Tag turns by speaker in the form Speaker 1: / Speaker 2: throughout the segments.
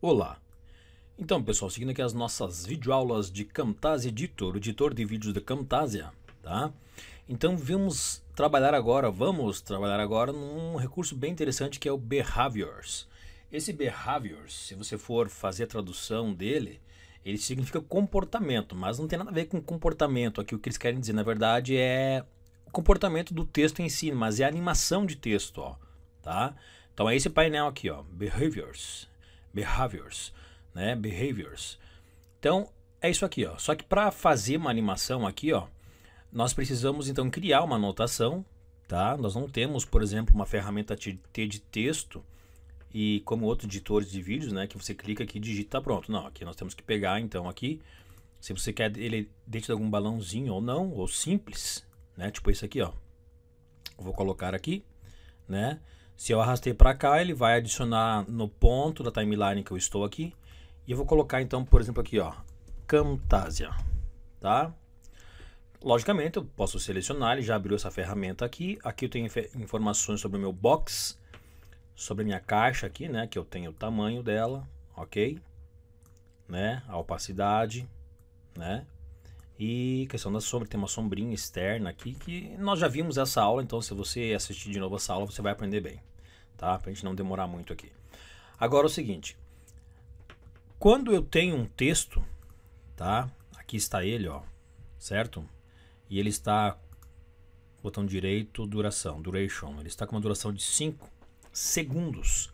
Speaker 1: Olá! Então pessoal, seguindo aqui as nossas videoaulas de Camtasia Editor, editor de vídeos da Camtasia, tá? Então vamos trabalhar agora, vamos trabalhar agora num recurso bem interessante que é o Behaviors. Esse Behaviors, se você for fazer a tradução dele, ele significa comportamento, mas não tem nada a ver com comportamento. Aqui o que eles querem dizer, na verdade, é o comportamento do texto em si, mas é a animação de texto, ó, tá? Então é esse painel aqui, ó, Behaviors behaviors, né? Behaviors. Então, é isso aqui, ó. Só que para fazer uma animação aqui, ó, nós precisamos então criar uma anotação, tá? Nós não temos, por exemplo, uma ferramenta T de texto e como outros editores de vídeos, né, que você clica aqui e digita, tá pronto. Não, aqui nós temos que pegar então aqui, se você quer ele dentro de algum balãozinho ou não, ou simples, né? Tipo esse aqui, ó. Vou colocar aqui, né? Se eu arrastei para cá, ele vai adicionar no ponto da timeline que eu estou aqui. E eu vou colocar então, por exemplo, aqui, ó, Camtasia, tá? Logicamente, eu posso selecionar, ele já abriu essa ferramenta aqui. Aqui eu tenho informações sobre o meu box, sobre a minha caixa aqui, né, que eu tenho o tamanho dela, OK? Né? A opacidade, né? E questão da sombra, tem uma sombrinha externa aqui que nós já vimos essa aula, então se você assistir de novo essa aula, você vai aprender bem tá? Pra gente não demorar muito aqui. Agora é o seguinte, quando eu tenho um texto, tá? Aqui está ele, ó, certo? E ele está botão direito, duração, duration. Ele está com uma duração de 5 segundos,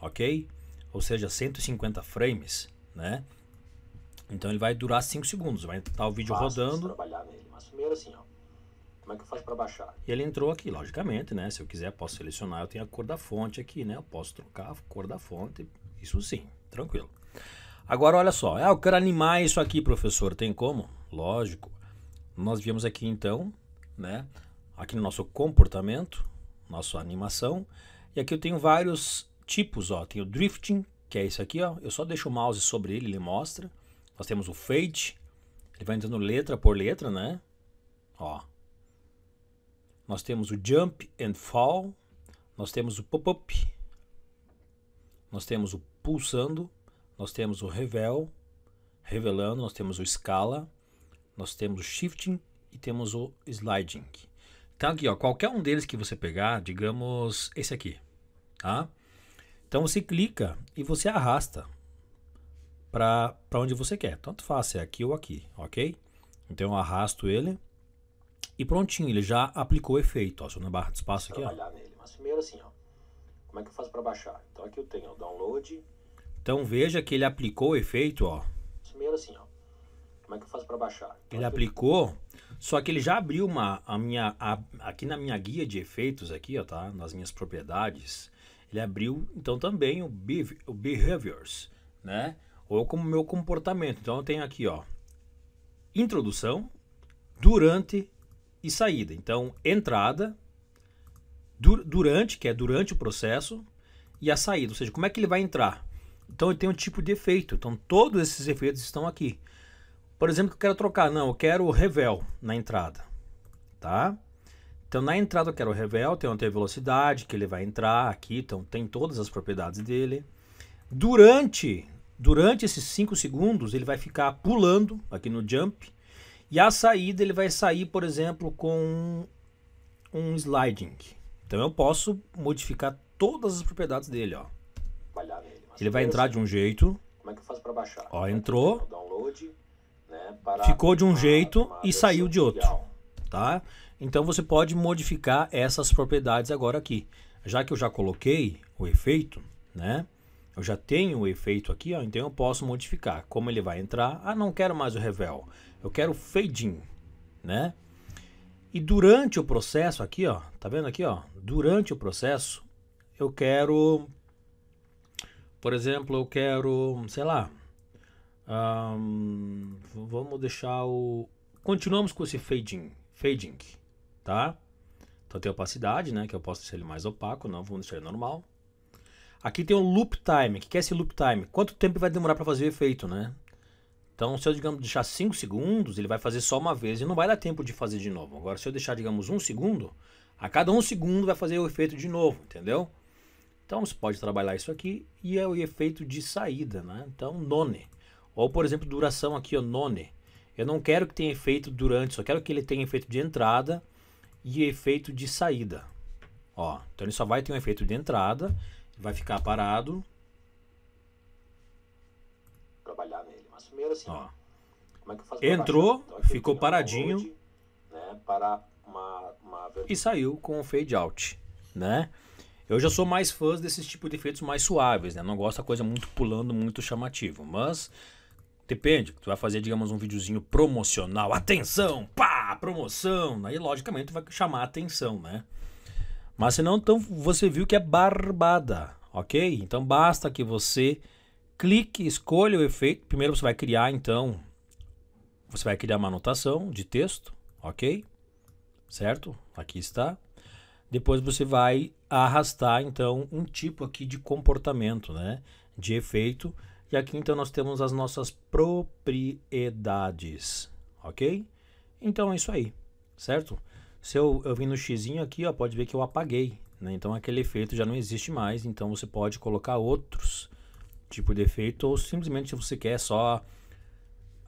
Speaker 1: ok? Ou seja, 150 frames, né? Então ele vai durar 5 segundos, vai estar o vídeo Fácil rodando. Nele, assim, como é que eu faço para baixar? E ele entrou aqui, logicamente, né? Se eu quiser, posso selecionar. Eu tenho a cor da fonte aqui, né? Eu posso trocar a cor da fonte. Isso sim, tranquilo. Agora, olha só. Ah, eu quero animar isso aqui, professor. Tem como? Lógico. Nós viemos aqui, então, né? Aqui no nosso comportamento, nossa animação. E aqui eu tenho vários tipos, ó. Tem o drifting, que é esse aqui, ó. Eu só deixo o mouse sobre ele, ele mostra. Nós temos o fade, ele vai entrando letra por letra, né? Ó, nós temos o jump and fall, nós temos o pop-up, nós temos o pulsando, nós temos o revel, revelando, nós temos o scala, nós temos o shifting e temos o sliding. Então aqui, ó, qualquer um deles que você pegar, digamos esse aqui, tá? Então você clica e você arrasta para onde você quer. Tanto faz, é aqui ou aqui, ok? Então eu arrasto ele e prontinho, ele já aplicou o efeito. Ó, só na barra de espaço aqui, trabalhar ó. nele. Mas primeiro assim, ó. Como é que eu faço para baixar? Então aqui eu tenho, ó, download. Então veja que ele aplicou o efeito, ó. Primeiro assim, ó. Como é que eu faço para baixar? Então, ele aplicou, eu... só que ele já abriu uma a minha a, aqui na minha guia de efeitos aqui, ó, tá? Nas minhas propriedades, ele abriu então também o, be, o behaviors, né? Ou é como meu comportamento. Então eu tenho aqui, ó, introdução, durante e saída. Então, entrada, dur durante, que é durante o processo, e a saída, ou seja, como é que ele vai entrar. Então, ele tem um tipo de efeito. Então, todos esses efeitos estão aqui. Por exemplo, eu quero trocar. Não, eu quero o revel na entrada. Tá? Então, na entrada eu quero o revel, tem onde velocidade, que ele vai entrar aqui. Então, tem todas as propriedades dele. Durante, durante esses 5 segundos, ele vai ficar pulando aqui no jump e a saída ele vai sair, por exemplo, com um sliding. Então eu posso modificar todas as propriedades dele, ó. Ele vai é entrar de um jeito. Como é que eu faço para baixar? Ó, é entrou. Né? ficou de um jeito e saiu de outro, tá? Então você pode modificar essas propriedades agora aqui. Já que eu já coloquei o efeito, né? Eu já tenho o efeito aqui, ó, então eu posso modificar. Como ele vai entrar? Ah, não quero mais o revel. Eu quero fade in, né? E durante o processo aqui, ó, tá vendo aqui, ó? Durante o processo, eu quero por exemplo, eu quero, sei lá, um, vamos deixar o continuamos com esse Fade In, tá? Então tem opacidade, né, que eu posso deixar ele mais opaco, não, vamos deixar ele normal. Aqui tem o loop time. O que é esse loop time? Quanto tempo vai demorar para fazer o efeito, né? Então, se eu, digamos, deixar 5 segundos, ele vai fazer só uma vez e não vai dar tempo de fazer de novo. Agora, se eu deixar, digamos, 1 um segundo, a cada 1 um segundo vai fazer o efeito de novo, entendeu? Então, você pode trabalhar isso aqui e é o efeito de saída, né? Então, none. Ou, por exemplo, duração aqui, ó, none. Eu não quero que tenha efeito durante, só quero que ele tenha efeito de entrada e efeito de saída. Ó, então ele só vai ter um efeito de entrada vai ficar parado. Trabalhar nele, mas primeiro assim, ó. Como é que eu faço então, Entrou, então, ficou paradinho. Load, né, para uma, uma... E saiu com o fade out, né? Eu já sou mais fã desses tipos de efeitos mais suaves, né? Não gosto da coisa muito pulando, muito chamativo, mas depende. Tu vai fazer, digamos, um videozinho promocional, atenção, pá, promoção, aí logicamente vai chamar a atenção, né? Mas se não, então você viu que é barbada, ok? Então basta que você clique, escolha o efeito. Primeiro você vai criar, então, você vai criar uma anotação de texto, ok? Certo? Aqui está. Depois você vai arrastar, então, um tipo aqui de comportamento, né? De efeito. E aqui, então, nós temos as nossas propriedades, ok? Então, é isso aí, certo? Se eu, eu vim no xizinho aqui, ó, pode ver que eu apaguei. Né? Então aquele efeito já não existe mais. Então você pode colocar outros tipo de efeito ou simplesmente você quer é só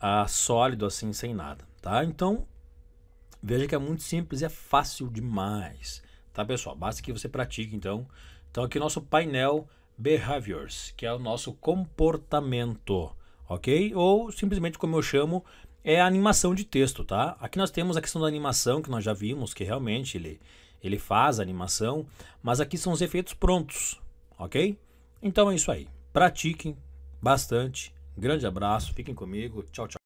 Speaker 1: a ah, sólido assim sem nada, tá? Então veja que é muito simples e é fácil demais, tá pessoal? Basta que você pratique então. Então aqui nosso painel behaviors, que é o nosso comportamento, ok? Ou simplesmente como eu chamo é a animação de texto, tá? Aqui nós temos a questão da animação, que nós já vimos, que realmente ele, ele faz a animação, mas aqui são os efeitos prontos, ok? Então é isso aí. Pratiquem bastante. Grande abraço, fiquem comigo. Tchau, tchau.